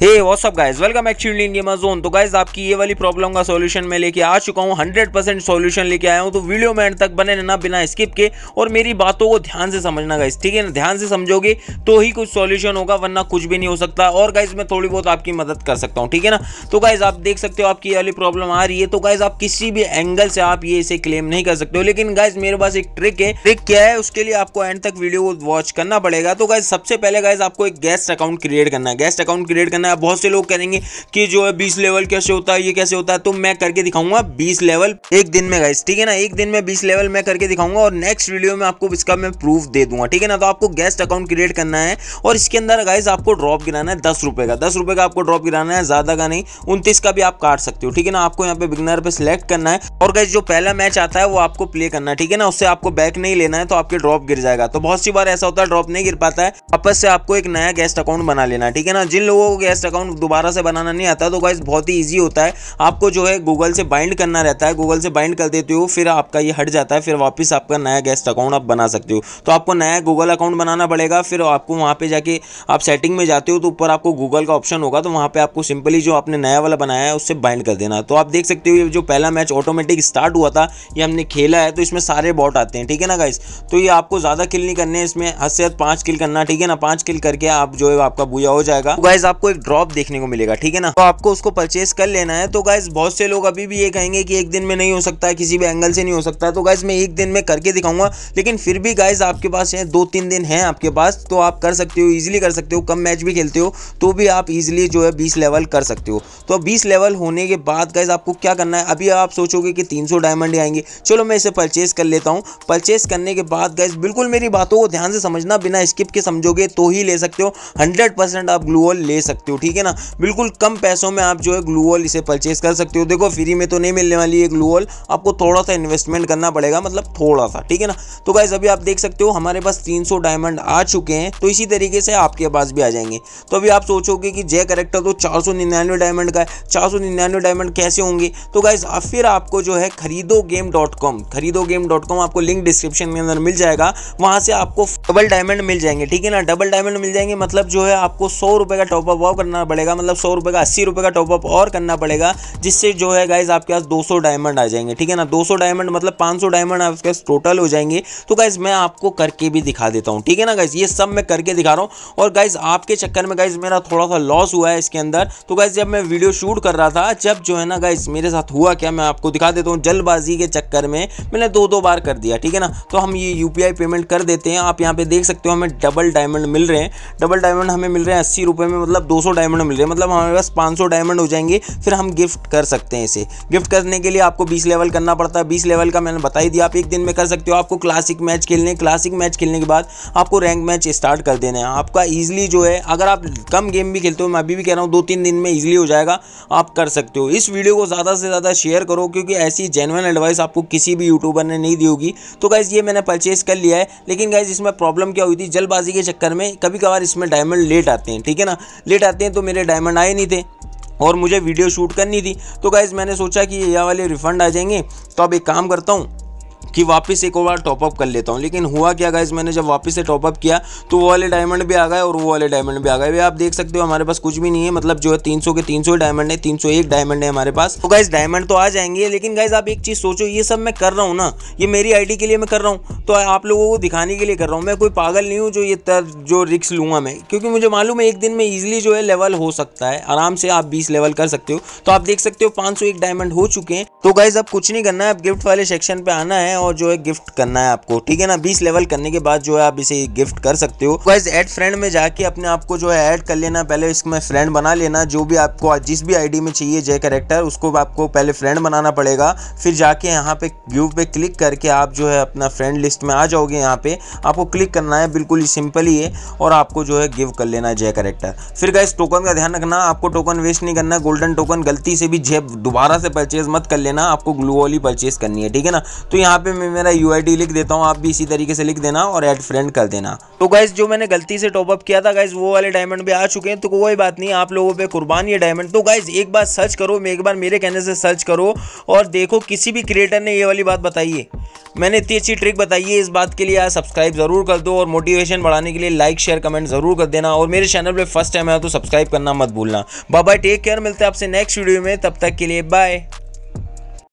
hey WhatsApp guys welcome back to Indian तो guys आपकी ये वाली प्रॉब्लम का सॉल्यूशन मैं लेके आ चुका हूँ 100% सोल्यूशन लेके आया हूँ तो वीडियो में एंड तक बने रहना बिना स्किप के और मेरी बातों को ध्यान से समझना गाइज ठीक है ना ध्यान से समझोगे तो ही कुछ सॉल्यूशन होगा वरना कुछ भी नहीं हो सकता और गाइज मैं थोड़ी बहुत आपकी मदद कर सकता हूँ ठीक है ना तो गाइज आप देख सकते हो आपकी ये वाली प्रॉब्लम आ रही है तो गाइज आप किसी भी एंगल से आप ये इसे क्लेम नहीं कर सकते हो लेकिन गाइज मेरे पास एक ट्रिक है ट्रिक क्या है उसके लिए आपको एंड तक वीडियो को वॉच करना पड़ेगा तो गाइज सबसे पहले गाइज आपको एक गेस्ट अकाउंट क्रिएट करना है गेस्ट अकाउंट क्रिएट करना करना है बहुत से लोग कहेंगे कि जो है बीस लेवल कैसे होता है ये कैसे होता है तो मैं करके दिखाऊंगा बीस लेवल एक दिन में गैस ठीक है ना एक दिन में बीस लेवल मैं करके दिखाऊंगा और नेक्स्ट वीडियो में आपको इसका मैं प्रूफ दे दूंगा ठीक है ना तो आपको गेस्ट अकाउंट क्रिएट करना है और इसके अंदर गाइस आपको ड्रॉप गिराना है दस रुपए का दस रुपए का आपको ड्रॉप गिराना है ज्यादा का नहीं उनतीस का भी आप काट सकते हो ठीक है ना आपको यहाँ पे बिगनर पे सिलेक्ट करना है और गाइस जो पहला मैच आता है वो आपको प्ले करना है ठीक है ना उससे आपको बैक नहीं लेना है तो आपके ड्रॉप गिर जाएगा तो बहुत सी बार ऐसा होता है ड्रॉप नहीं गिर पाता है वापस से आपको एक नया गेस्ट अकाउंट बना लेना ठीक है ना जिन लोगों को गैस इन्वेस्ट अकाउंट दोबारा से बनाना नहीं आता तो गाइज बहुत ही ईजी होता है आपको जो है गूगल से बाइंड करना रहता है गूगल से बाइंड कर देते हो फिर आपका ये हट जाता है फिर वापस आपका नया गेस्ट अकाउंट आप बना सकते हो तो आपको नया गूगल अकाउंट बनाना पड़ेगा फिर आपको वहाँ पर जाके आप सेटिंग में जाते हो तो ऊपर आपको गूगल का ऑप्शन होगा तो वहाँ पर आपको सिंपली जो आपने नया वाला बनाया है उससे बाइंड कर देना तो आप देख सकते हो ये जो पहला मैच ऑटोमेटिक स्टार्ट हुआ था ये हमने खेला है तो इसमें सारे बॉट आते हैं ठीक है ना गाइज तो ये आपको ज़्यादा किल नहीं करने इसमें हद से हद पाँच किल करना ठीक है ना पाँच किल करके आप जो है आपका बुझा हो जाएगा तो गाइज आपको एक ड्रॉप देखने को मिलेगा ठीक है ना तो आपको उसको परचेस कर लेना है तो गाइज बहुत से लोग अभी भी ये कहेंगे कि एक दिन में नहीं हो सकता है किसी भी एंगल से नहीं हो सकता तो गाइज मैं एक दिन में करके दिखाऊंगा लेकिन फिर भी गाइज आपके पास है दो तीन दिन है आपके पास तो आप कर सकते हो ईजिली कर सकते हो कम मैच भी खेलते हो तो भी आप इजिली जो है बीस लेवल कर सकते हो तो बीस लेवल होने के बाद गाइज आपको क्या करना है अभी आप सोचोगे कि तीन डायमंड आएंगे चलो मैं इसे परचेस कर लेता हूँ परचेस करने के बाद गाइज बिल्कुल मेरी बातों को ध्यान से समझना बिना स्किप के समझोगे तो ही ले सकते हो हंड्रेड आप ग्लूअल ले सकते हो ठीक है ना बिल्कुल कम पैसों में आप जो है ग्लू वॉल इसे परचेज कर सकते हो देखो फ्री में तो नहीं मिलने वाली है ग्लू वॉल आपको थोड़ा सा इन्वेस्टमेंट करना पड़ेगा मतलब थोड़ा सा ठीक है ना तो गाइज अभी आप देख सकते हो हमारे पास तीन डायमंड आ चुके हैं तो इसी तरीके से आपके पास भी आ जाएंगे तो अभी आप सोचोगे कि जय करेक्टर तो चार डायमंड का है चार डायमंड कैसे होंगे तो गाइज अब फिर आपको जो है Kharido game dot com Kharido game dot com आपको लिंक डिस्क्रिप्शन में अंदर मिल जाएगा वहां से आपको डबल डायमंड मिल जाएंगे ठीक है ना डबल डायमंड मिल जाएंगे मतलब जो है आपको सौ रुपए का टॉपअप वाव करना पड़ेगा मतलब सौ रुपये का अस्सी रुपये का टॉपअप और करना पड़ेगा जिससे जो है गाइज आपके पास दो सौ डायमंड आ जाएंगे ठीक है ना दो सौ डायमंड मतलब पाँच सौ डायमंड आपके पास टोटल हो जाएंगे तो गाइज मैं आपको करके भी दिखा देता हूँ ठीक है ना गाइज ये सब मैं करके दिखा रहा हूँ और गाइज आपके चक्कर में गाइज मेरा थोड़ा सा लॉस हुआ है इसके अंदर तो गाइज जब मैं वीडियो शूट कर रहा था जब जो है ना गाइज मेरे साथ हुआ क्या मैं आपको दिखा देता हूँ जल्दबाजी के चक्कर में मैंने दो दो बार कर दिया ठीक है ना तो हम ये यू पेमेंट कर देते हैं आप यहाँ पे देख सकते हो हमें डबल डायमंड मिल रहे हैं डबल डायमंड हमें मिल रहे हैं अस्सी रुपये में मतलब दो डायमंड मिल रहे हैं मतलब हमारे पास पाँच डायमंड हो जाएंगे फिर हम गिफ्ट कर सकते हैं इसे गिफ्ट करने के लिए आपको बीस लेवल करना पड़ता है बीस लेवल का मैंने बताई दिया आप एक दिन में कर सकते हो आपको क्लासिक मैच खेलने क्लासिक मैच खेलने के बाद आपको रैंक मैच स्टार्ट कर देना है आपका ईजिली जो है अगर आप कम गेम भी खेलते हो मैं अभी भी कह रहा हूँ दो तीन दिन में ईजिली हो जाएगा आप कर सकते हो इस वीडियो को ज़्यादा से ज़्यादा शेयर करो क्योंकि ऐसी जेनवन एडवाइस आपको किसी भी यूट्यूबर ने नहीं दी होगी तो गाइज़ ये मैंने परचेज़ कर लिया है लेकिन गाइज़ इसमें प्रॉब्लम क्या हुई थी जल्दबाजी के चक्कर में कभी कभार इसमें डायमंड लेट आते हैं ठीक है ना लेट आते हैं हैं तो मेरे डायमंड आए नहीं थे और मुझे वीडियो शूट करनी थी तो गाइज़ मैंने सोचा कि ये वाले रिफ़ंड आ जाएंगे तो अब एक काम करता हूँ कि वापस एक और बार टॉपअप कर लेता हूँ लेकिन हुआ क्या गाइज मैंने जब वापस से टॉपअप किया तो वो वाले डायमंड भी आ गए और वो वाले डायमंड भी आ गए आप देख सकते हो हमारे पास कुछ भी नहीं है मतलब जो है तीन के तीन डायमंड है तीन एक डायमंड है हमारे पास तो गाइज डायमंड तो आ जाएंगे लेकिन गाइज आप एक चीज़ सोचो ये सब मैं कर रहा हूँ ना ये मेरी आईडी के लिए मैं कर रहा हूँ तो आप लोगों को दिखाने के लिए कर रहा हूँ मैं कोई पागल नहीं हूँ जो ये तर, जो रिक्स लूंगा मैं क्योंकि मुझे मालूम है एक दिन में ईजिली जो है लेवल हो सकता है आराम से आप बीस लेवल कर सकते हो तो आप देख सकते हो पाँच डायमंड हो चुके हैं तो गाइज अब कुछ नहीं करना है आप गिफ्ट वाले सेक्शन पे आना है और जो है गिफ्ट करना है आपको ठीक है ना बीस लेवल करने के बाद जो है आप इसे गिफ्ट कर सकते हो गाइज एड फ्रेंड में जाके अपने आपको जो है ऐड कर लेना पहले इसमें फ्रेंड बना लेना जो भी आपको जिस भी आईडी में चाहिए जय करेक्टर उसको आपको पहले फ्रेंड बनाना पड़ेगा फिर जाके यहाँ पे व्यू पे क्लिक करके आप जो है अपना फ्रेंड लिस्ट में आ जाओगे यहाँ पे आपको क्लिक करना है बिल्कुल ही सिंपल ही है और आपको जो है गिव कर लेना है जय करेक्टर फिर गाइस टोकन का ध्यान रखना आपको टोकन वेस्ट नहीं करना गोल्डन टोकन गलती से भी जेब दोबारा से परचेज मत कर लेना आपको ग्लू वॉली परचेज करनी है ठीक है ना तो यहाँ पे पे मैं मेरा यू लिख देता हूँ आप भी इसी तरीके से लिख देना और एड फ्रेंड कर देना तो गाइज जो मैंने गलती से टॉपअप किया था गाइज वो वाले डायमंड भी आ चुके हैं तो कोई बात नहीं आप लोगों पर कुर्बान ये डायमंड तो गाइज एक बार सर्च करो मैं एक बार मेरे कहने से सर्च करो और देखो किसी भी क्रिएटर ने ये वाली बात बताई है मैंने इतनी अच्छी ट्रिक बताई है इस बात के लिए आप सब्सक्राइब ज़रूर कर दो और मोटिवेशन बढ़ाने के लिए लाइक शेयर कमेंट ज़रूर कर देना और मेरे चैनल पे फर्स्ट टाइम आया तो सब्सक्राइब करना मत भूलना बाय बाय टेक केयर मिलते हैं आपसे नेक्स्ट वीडियो में तब तक के लिए बाय